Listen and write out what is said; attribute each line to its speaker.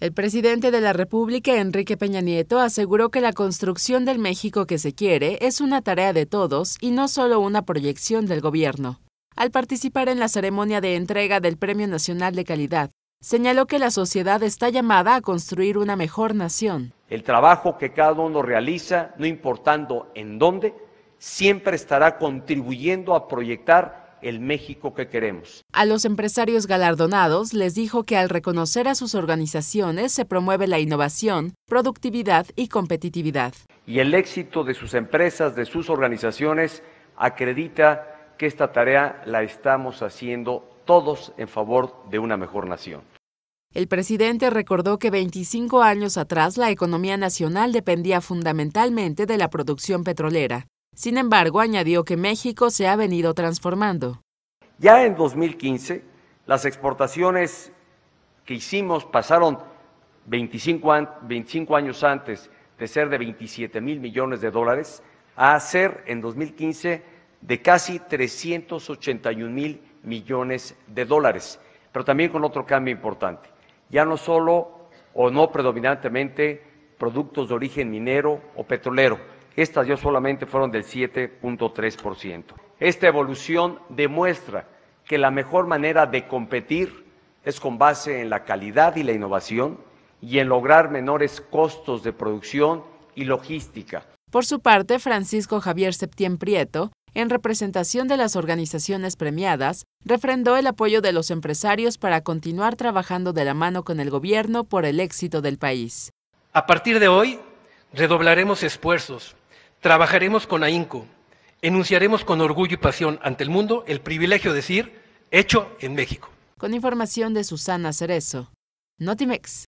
Speaker 1: El presidente de la República, Enrique Peña Nieto, aseguró que la construcción del México que se quiere es una tarea de todos y no solo una proyección del gobierno. Al participar en la ceremonia de entrega del Premio Nacional de Calidad, señaló que la sociedad está llamada a construir una mejor nación.
Speaker 2: El trabajo que cada uno realiza, no importando en dónde, siempre estará contribuyendo a proyectar el México que queremos.
Speaker 1: A los empresarios galardonados les dijo que al reconocer a sus organizaciones se promueve la innovación, productividad y competitividad.
Speaker 2: Y el éxito de sus empresas, de sus organizaciones, acredita que esta tarea la estamos haciendo todos en favor de una mejor nación.
Speaker 1: El presidente recordó que 25 años atrás la economía nacional dependía fundamentalmente de la producción petrolera sin embargo, añadió que México se ha venido transformando.
Speaker 2: Ya en 2015, las exportaciones que hicimos pasaron 25, años antes de ser de 27 mil millones de dólares a ser en 2015 de casi 381 mil millones de dólares, pero también con otro cambio importante. Ya no solo o no predominantemente productos de origen minero o petrolero, estas yo solamente fueron del 7.3%. Esta evolución demuestra que la mejor manera de competir es con base en la calidad y la innovación y en lograr menores costos de producción y logística.
Speaker 1: Por su parte, Francisco Javier Septién Prieto, en representación de las organizaciones premiadas, refrendó el apoyo de los empresarios para continuar trabajando de la mano con el gobierno por el éxito del país. A partir de hoy, redoblaremos esfuerzos Trabajaremos con ahínco, enunciaremos con orgullo y pasión ante el mundo el privilegio de decir, hecho en México. Con información de Susana Cerezo, Notimex.